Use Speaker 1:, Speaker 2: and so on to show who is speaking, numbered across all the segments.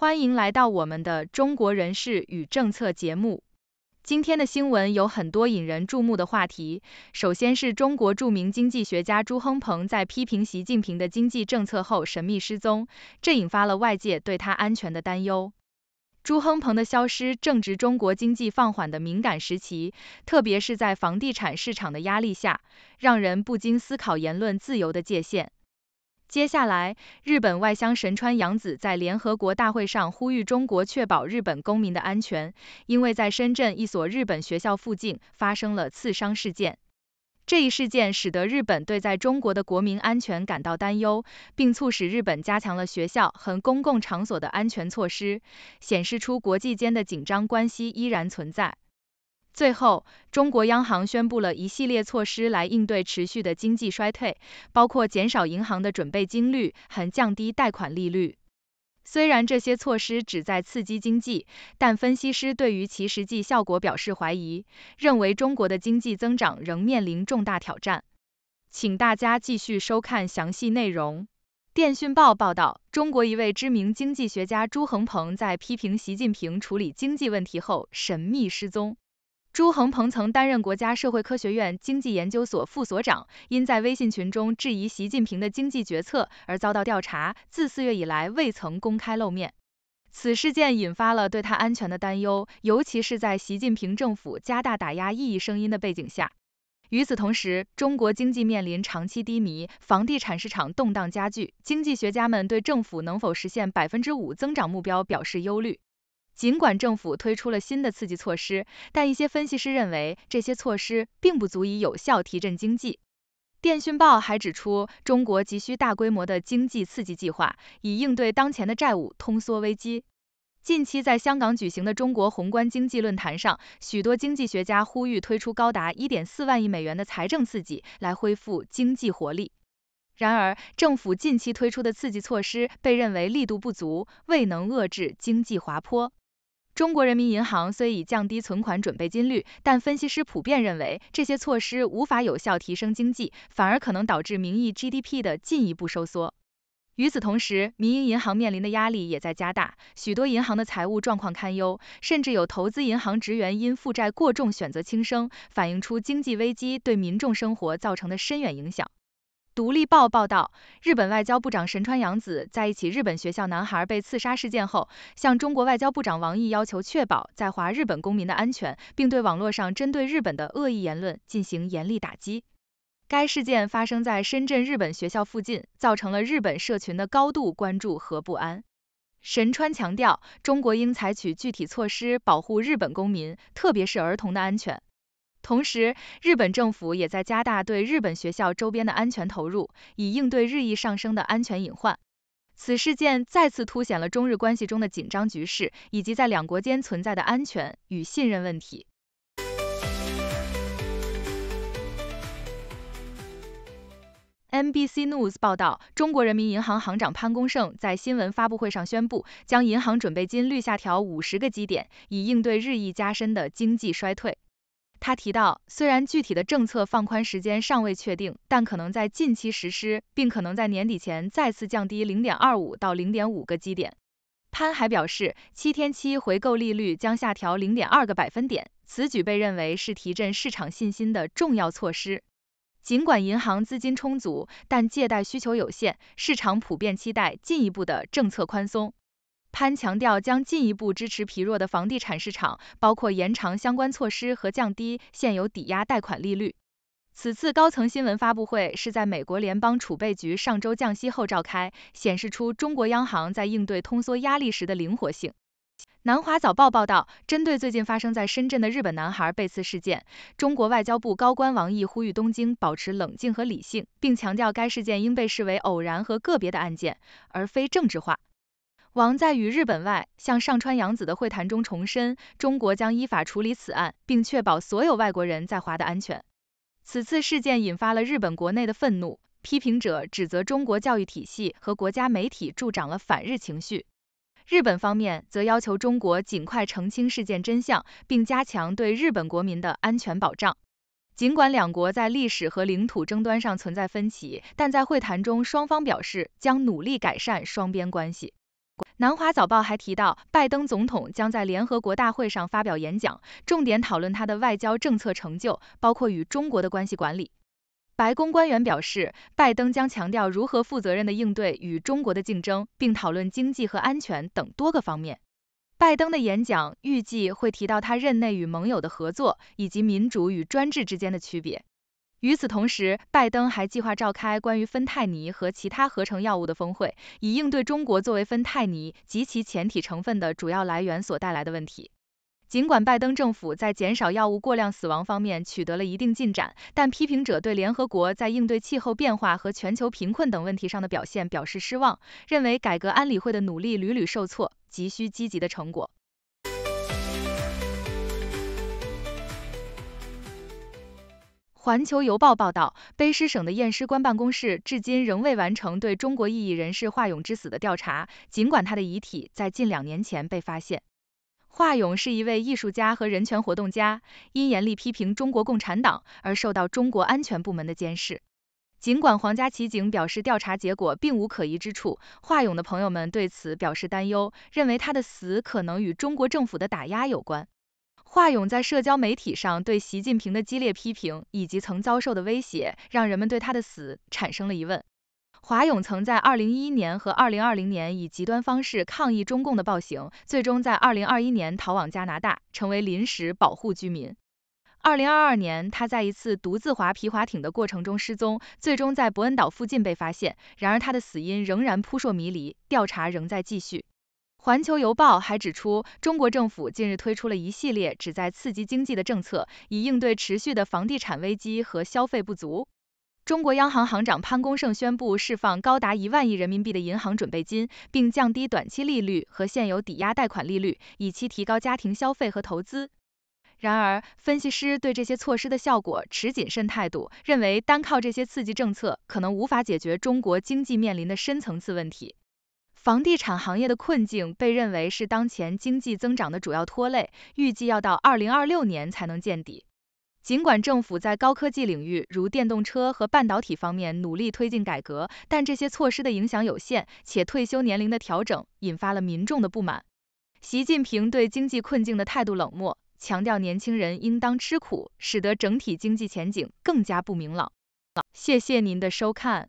Speaker 1: 欢迎来到我们的中国人事与政策节目。今天的新闻有很多引人注目的话题。首先是中国著名经济学家朱亨鹏在批评习近平的经济政策后神秘失踪，这引发了外界对他安全的担忧。朱亨鹏的消失正值中国经济放缓的敏感时期，特别是在房地产市场的压力下，让人不禁思考言论自由的界限。接下来，日本外相神川洋子在联合国大会上呼吁中国确保日本公民的安全，因为在深圳一所日本学校附近发生了刺伤事件。这一事件使得日本对在中国的国民安全感到担忧，并促使日本加强了学校和公共场所的安全措施，显示出国际间的紧张关系依然存在。最后，中国央行宣布了一系列措施来应对持续的经济衰退，包括减少银行的准备金率和降低贷款利率。虽然这些措施旨在刺激经济，但分析师对于其实际效果表示怀疑，认为中国的经济增长仍面临重大挑战。请大家继续收看详细内容。电讯报报道，中国一位知名经济学家朱恒鹏在批评习近平处理经济问题后神秘失踪。朱恒鹏曾担任国家社会科学院经济研究所副所长，因在微信群中质疑习近平的经济决策而遭到调查。自四月以来，未曾公开露面。此事件引发了对他安全的担忧，尤其是在习近平政府加大打压异议声音的背景下。与此同时，中国经济面临长期低迷，房地产市场动荡加剧，经济学家们对政府能否实现百分之五增长目标表示忧虑。尽管政府推出了新的刺激措施，但一些分析师认为这些措施并不足以有效提振经济。电讯报还指出，中国急需大规模的经济刺激计划，以应对当前的债务通缩危机。近期在香港举行的中国宏观经济论坛上，许多经济学家呼吁推出高达一点四万亿美元的财政刺激，来恢复经济活力。然而，政府近期推出的刺激措施被认为力度不足，未能遏制经济滑坡。中国人民银行虽已降低存款准备金率，但分析师普遍认为，这些措施无法有效提升经济，反而可能导致名义 GDP 的进一步收缩。与此同时，民营银行面临的压力也在加大，许多银行的财务状况堪忧，甚至有投资银行职员因负债过重选择轻生，反映出经济危机对民众生活造成的深远影响。《独立报》报道，日本外交部长神川洋子在一起日本学校男孩被刺杀事件后，向中国外交部长王毅要求确保在华日本公民的安全，并对网络上针对日本的恶意言论进行严厉打击。该事件发生在深圳日本学校附近，造成了日本社群的高度关注和不安。神川强调，中国应采取具体措施保护日本公民，特别是儿童的安全。同时，日本政府也在加大对日本学校周边的安全投入，以应对日益上升的安全隐患。此事件再次凸显了中日关系中的紧张局势，以及在两国间存在的安全与信任问题。NBC News 报道，中国人民银行行长潘功胜在新闻发布会上宣布，将银行准备金率下调五十个基点，以应对日益加深的经济衰退。他提到，虽然具体的政策放宽时间尚未确定，但可能在近期实施，并可能在年底前再次降低零点二五到零点五个基点。潘还表示，七天期回购利率将下调零点二个百分点，此举被认为是提振市场信心的重要措施。尽管银行资金充足，但借贷需求有限，市场普遍期待进一步的政策宽松。潘强调将进一步支持疲弱的房地产市场，包括延长相关措施和降低现有抵押贷款利率。此次高层新闻发布会是在美国联邦储备局上周降息后召开，显示出中国央行在应对通缩压力时的灵活性。南华早报报道，针对最近发生在深圳的日本男孩被刺事件，中国外交部高官王毅呼吁东京保持冷静和理性，并强调该事件应被视为偶然和个别的案件，而非政治化。王在与日本外向上川洋子的会谈中重申，中国将依法处理此案，并确保所有外国人在华的安全。此次事件引发了日本国内的愤怒，批评者指责中国教育体系和国家媒体助长了反日情绪。日本方面则要求中国尽快澄清事件真相，并加强对日本国民的安全保障。尽管两国在历史和领土争端上存在分歧，但在会谈中双方表示将努力改善双边关系。南华早报还提到，拜登总统将在联合国大会上发表演讲，重点讨论他的外交政策成就，包括与中国的关系管理。白宫官员表示，拜登将强调如何负责任地应对与中国的竞争，并讨论经济和安全等多个方面。拜登的演讲预计会提到他任内与盟友的合作，以及民主与专制之间的区别。与此同时，拜登还计划召开关于芬太尼和其他合成药物的峰会，以应对中国作为芬太尼及其前体成分的主要来源所带来的问题。尽管拜登政府在减少药物过量死亡方面取得了一定进展，但批评者对联合国在应对气候变化和全球贫困等问题上的表现表示失望，认为改革安理会的努力屡屡受挫，急需积极的成果。《环球邮报》报道，卑诗省的验尸官办公室至今仍未完成对中国异议人士华勇之死的调查，尽管他的遗体在近两年前被发现。华勇是一位艺术家和人权活动家，因严厉批评中国共产党而受到中国安全部门的监视。尽管皇家骑警表示调查结果并无可疑之处，华勇的朋友们对此表示担忧，认为他的死可能与中国政府的打压有关。华勇在社交媒体上对习近平的激烈批评，以及曾遭受的威胁，让人们对他的死产生了疑问。华勇曾在2011年和2020年以极端方式抗议中共的暴行，最终在2021年逃往加拿大，成为临时保护居民。2022年，他在一次独自划皮划艇的过程中失踪，最终在伯恩岛附近被发现。然而，他的死因仍然扑朔迷离，调查仍在继续。《环球邮报》还指出，中国政府近日推出了一系列旨在刺激经济的政策，以应对持续的房地产危机和消费不足。中国央行行长潘功胜宣布释放高达一万亿人民币的银行准备金，并降低短期利率和现有抵押贷款利率，以期提高家庭消费和投资。然而，分析师对这些措施的效果持谨慎态度，认为单靠这些刺激政策可能无法解决中国经济面临的深层次问题。房地产行业的困境被认为是当前经济增长的主要拖累，预计要到二零二六年才能见底。尽管政府在高科技领域如电动车和半导体方面努力推进改革，但这些措施的影响有限，且退休年龄的调整引发了民众的不满。习近平对经济困境的态度冷漠，强调年轻人应当吃苦，使得整体经济前景更加不明朗。谢谢您的收看。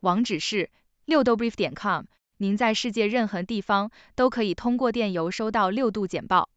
Speaker 1: 网址是六度 d b r i e f c o m 您在世界任何地方都可以通过电邮收到六度简报。